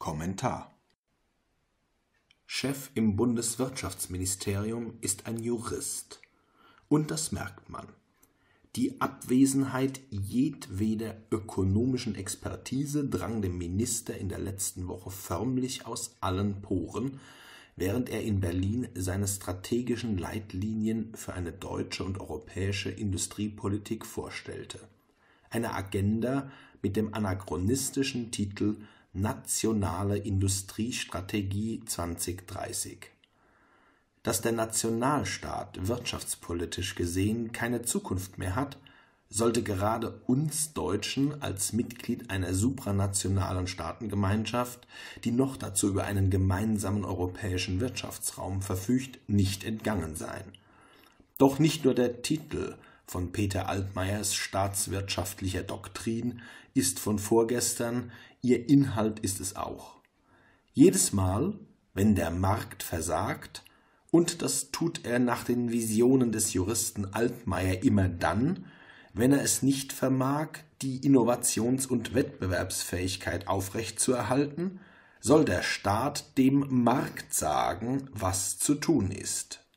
Kommentar Chef im Bundeswirtschaftsministerium ist ein Jurist. Und das merkt man. Die Abwesenheit jedweder ökonomischen Expertise drang dem Minister in der letzten Woche förmlich aus allen Poren, während er in Berlin seine strategischen Leitlinien für eine deutsche und europäische Industriepolitik vorstellte. Eine Agenda mit dem anachronistischen Titel Nationale Industriestrategie 2030. Dass der Nationalstaat wirtschaftspolitisch gesehen keine Zukunft mehr hat, sollte gerade uns Deutschen als Mitglied einer supranationalen Staatengemeinschaft, die noch dazu über einen gemeinsamen europäischen Wirtschaftsraum verfügt, nicht entgangen sein. Doch nicht nur der Titel von Peter Altmaiers staatswirtschaftlicher Doktrin ist von vorgestern, ihr Inhalt ist es auch. Jedes Mal, wenn der Markt versagt, und das tut er nach den Visionen des Juristen Altmaier immer dann, wenn er es nicht vermag, die Innovations- und Wettbewerbsfähigkeit aufrechtzuerhalten, soll der Staat dem Markt sagen, was zu tun ist.